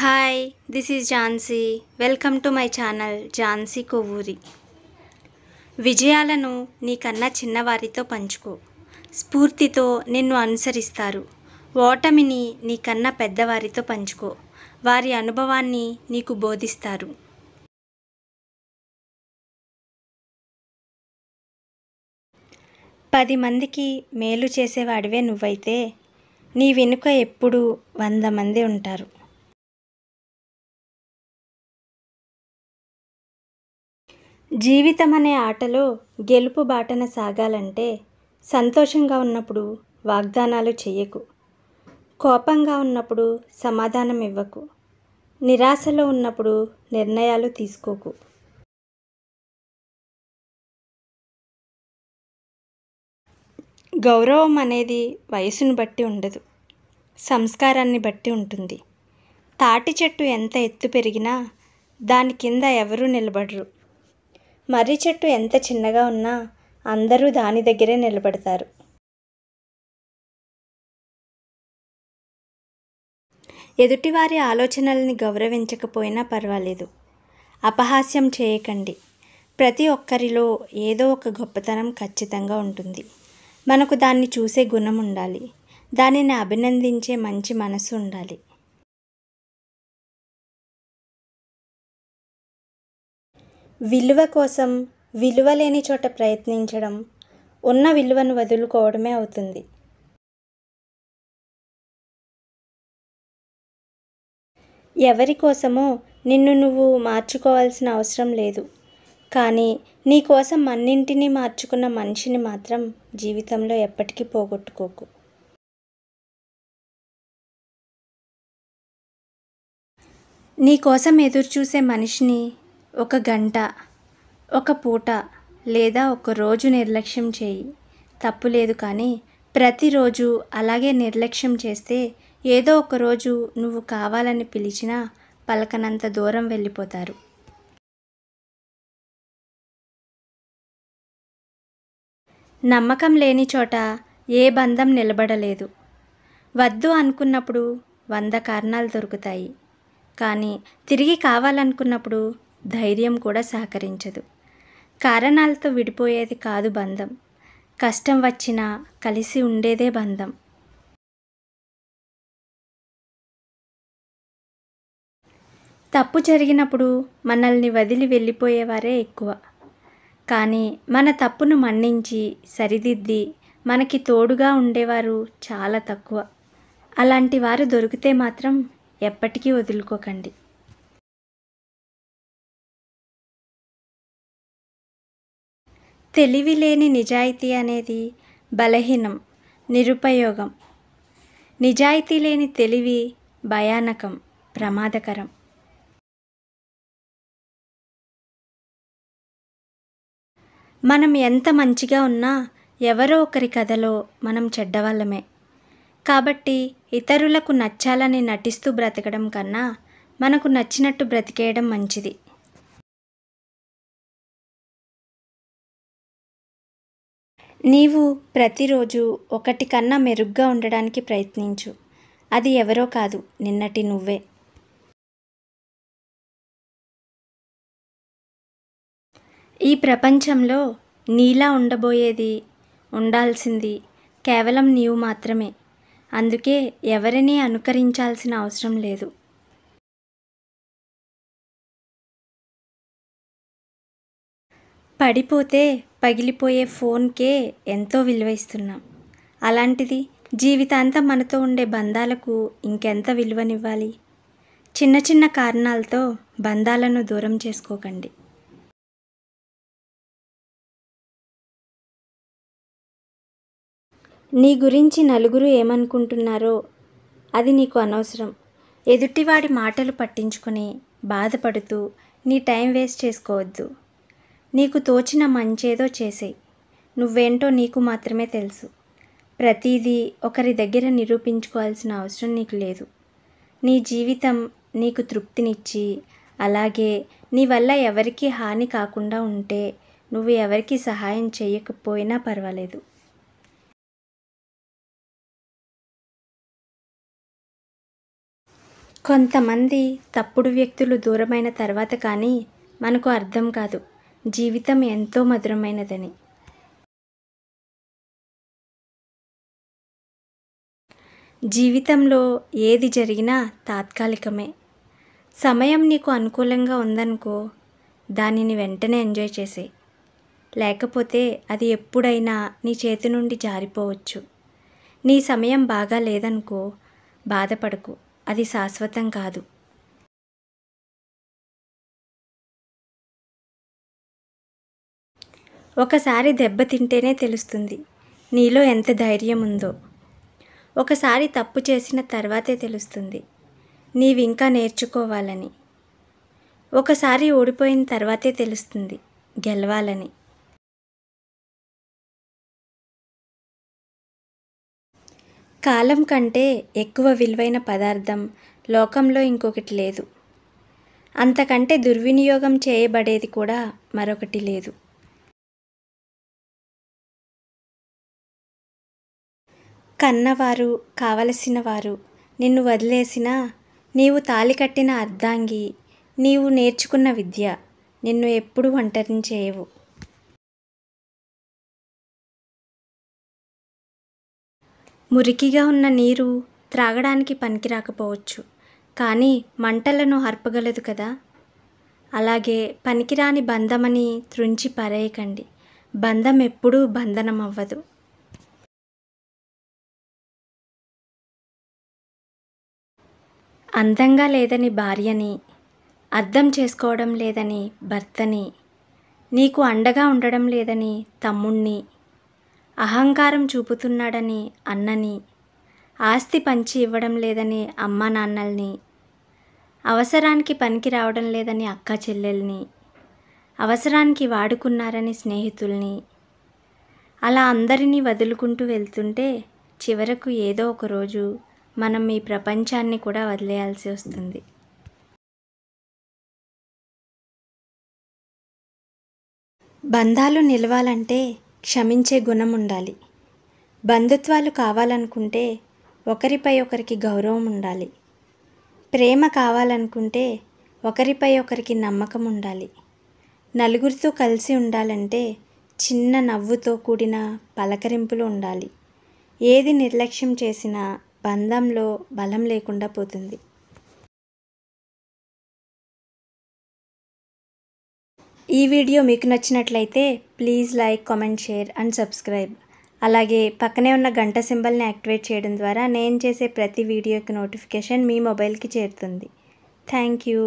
hi this is Jhansi welcome to my channel Jhansi Kovvuri విజయాలను నీకన్నా చిన్నవారితో పంచుకో స్ఫూర్తితో నిన్ను అనుసరిస్తారు ఓటమిని నీకన్నా పెద్దవారితో పంచుకో వారి అనుభవాన్ని నీకు బోధిస్తారు పది మందికి మేలు చేసేవాడివే నువ్వైతే నీ వెనుక ఎప్పుడూ వంద మంది ఉంటారు జీవితం అనే ఆటలో గెలుపు బాటన సాగాలంటే సంతోషంగా ఉన్నప్పుడు వాగ్దానాలు చేయకు కోపంగా ఉన్నప్పుడు సమాధానం ఇవ్వకు నిరాశలో ఉన్నప్పుడు నిర్ణయాలు తీసుకోకు గౌరవం అనేది వయసును బట్టి ఉండదు సంస్కారాన్ని బట్టి ఉంటుంది తాటి చెట్టు ఎంత ఎత్తు పెరిగినా దాని కింద ఎవరూ నిలబడరు మర్రి చెట్టు ఎంత చిన్నగా ఉన్నా అందరూ దాని దగ్గరే నిలబడతారు ఎదుటివారి ఆలోచనల్ని గౌరవించకపోయినా పర్వాలేదు అపహాస్యం చేయకండి ప్రతి ఒక్కరిలో ఏదో ఒక గొప్పతనం ఖచ్చితంగా ఉంటుంది మనకు దాన్ని చూసే గుణం ఉండాలి దానిని అభినందించే మంచి మనసు ఉండాలి విలువ కోసం విలువ లేని చోట ప్రయత్నించడం ఉన్న విలువను వదులుకోవడమే అవుతుంది ఎవరి కోసమో నిన్ను నువ్వు మార్చుకోవాల్సిన అవసరం లేదు కానీ నీ కోసం అన్నింటినీ మార్చుకున్న మనిషిని మాత్రం జీవితంలో ఎప్పటికీ పోగొట్టుకోకు నీ కోసం ఎదురుచూసే మనిషిని ఒక గంట ఒక పూట లేదా ఒక రోజు నిర్లక్ష్యం చేయి తప్పు లేదు కానీ ప్రతిరోజు అలాగే నిర్లక్ష్యం చేస్తే ఏదో ఒక రోజు నువ్వు కావాలని పిలిచినా పలకనంత దూరం వెళ్ళిపోతారు నమ్మకం లేని చోట ఏ బంధం నిలబడలేదు వద్దు అనుకున్నప్పుడు వంద కారణాలు దొరుకుతాయి కానీ తిరిగి కావాలనుకున్నప్పుడు ధైర్యం కూడా సహకరించదు కారణాలతో విడిపోయేది కాదు బంధం కష్టం వచ్చినా కలిసి ఉండేదే బంధం తప్పు జరిగినప్పుడు మనల్ని వదిలి వెళ్ళిపోయేవారే ఎక్కువ కానీ మన తప్పును మన్నించి సరిదిద్ది మనకి తోడుగా ఉండేవారు చాలా తక్కువ అలాంటి వారు దొరికితే మాత్రం ఎప్పటికీ వదులుకోకండి తెలివి లేని నిజాయితీ అనేది బలహీనం నిరుపయోగం నిజాయితీ లేని తెలివి భయానకం ప్రమాదకరం మనం ఎంత మంచిగా ఉన్నా ఎవరో ఒకరి కథలో మనం చెడ్డవాళ్ళమే కాబట్టి ఇతరులకు నచ్చాలని నటిస్తూ బ్రతకడం కన్నా మనకు నచ్చినట్టు బ్రతికేయడం మంచిది నీవు ప్రతిరోజు ఒకటి కన్నా మెరుగ్గా ఉండడానికి ప్రయత్నించు అది ఎవరో కాదు నిన్నటి నువ్వే ఈ ప్రపంచంలో నీలా ఉండబోయేది ఉండాల్సింది కేవలం నీవు మాత్రమే అందుకే ఎవరిని అనుకరించాల్సిన అవసరం లేదు పడిపోతే పగిలిపోయే ఫోన్కే ఎంతో విలువ ఇస్తున్నాం అలాంటిది జీవితాంతం మనతో ఉండే బంధాలకు ఇంకెంత విలువనివ్వాలి చిన్న చిన్న కారణాలతో బంధాలను దూరం చేసుకోకండి నీ గురించి నలుగురు ఏమనుకుంటున్నారో అది నీకు అనవసరం ఎదుటివాడి మాటలు పట్టించుకుని బాధపడుతూ నీ టైం వేస్ట్ చేసుకోవద్దు నీకు తోచిన మంచేదో చేసేయి నువ్వేంటో నీకు మాత్రమే తెలుసు ప్రతిదీ ఒకరి దగ్గర నిరూపించుకోవాల్సిన అవసరం నీకు లేదు నీ జీవితం నీకు తృప్తినిచ్చి అలాగే నీ వల్ల ఎవరికి హాని కాకుండా ఉంటే నువ్వు ఎవరికి సహాయం చేయకపోయినా పర్వాలేదు కొంతమంది తప్పుడు వ్యక్తులు దూరమైన తర్వాత కానీ మనకు అర్థం కాదు జీవితం ఎంతో మధురమైనదని జీవితంలో ఏది జరిగినా తాత్కాలికమే సమయం నీకు అనుకూలంగా ఉందనుకో దానిని వెంటనే ఎంజాయ్ చేసే లేకపోతే అది ఎప్పుడైనా నీ చేతి నుండి జారిపోవచ్చు నీ సమయం బాగా లేదనుకో బాధపడకు అది శాశ్వతం కాదు ఒకసారి దెబ్బతింటేనే తెలుస్తుంది నీలో ఎంత ధైర్యం ఉందో ఒకసారి తప్పు చేసిన తర్వాతే తెలుస్తుంది నీవింకా నేర్చుకోవాలని ఒకసారి ఓడిపోయిన తర్వాతే తెలుస్తుంది గెలవాలని కాలం కంటే ఎక్కువ విలువైన పదార్థం లోకంలో ఇంకొకటి లేదు అంతకంటే దుర్వినియోగం చేయబడేది కూడా మరొకటి లేదు కన్నవారు కావలసిన వారు నిన్ను వదిలేసినా నీవు తాలి కట్టిన అర్ధాంగి నీవు నేర్చుకున్న విద్య నిన్ను ఎప్పుడు ఒంటరిని చేయవు మురికిగా ఉన్న నీరు త్రాగడానికి పనికిరాకపోవచ్చు కానీ మంటలను హర్పగలదు కదా అలాగే పనికిరాని బంధమని త్రుంచి పరేయకండి బంధం ఎప్పుడూ బంధనం అవ్వదు అందంగా లేదని భార్యని అర్థం చేసుకోవడం లేదని భర్తని నీకు అండగా ఉండడం లేదని తమ్ముణ్ణి అహంకారం చూపుతున్నాడని అన్నని ఆస్తి పంచి ఇవ్వడం లేదని అమ్మ నాన్నల్ని అవసరానికి పనికి రావడం లేదని అక్క చెల్లెల్ని అవసరానికి వాడుకున్నారని స్నేహితుల్ని అలా అందరినీ వదులుకుంటూ వెళ్తుంటే చివరకు ఏదో ఒకరోజు మనం ఈ ప్రపంచాన్ని కూడా వదిలేయాల్సి వస్తుంది బంధాలు నిలవాలంటే క్షమించే గుణం ఉండాలి బంధుత్వాలు కావాలనుకుంటే ఒకరిపై ఒకరికి గౌరవం ఉండాలి ప్రేమ కావాలనుకుంటే ఒకరిపై ఒకరికి నమ్మకం ఉండాలి నలుగురితో కలిసి ఉండాలంటే చిన్న నవ్వుతో కూడిన పలకరింపులు ఉండాలి ఏది నిర్లక్ష్యం చేసినా బంధంలో బలం లేకుండా పోతుంది ఈ వీడియో మీకు నచ్చినట్లయితే please like comment share and subscribe అలాగే పక్కనే ఉన్న గంట సింబల్ని యాక్టివేట్ చేయడం ద్వారా నేను చేసే ప్రతి వీడియోకి నోటిఫికేషన్ మీ మొబైల్కి చేరుతుంది థ్యాంక్ యూ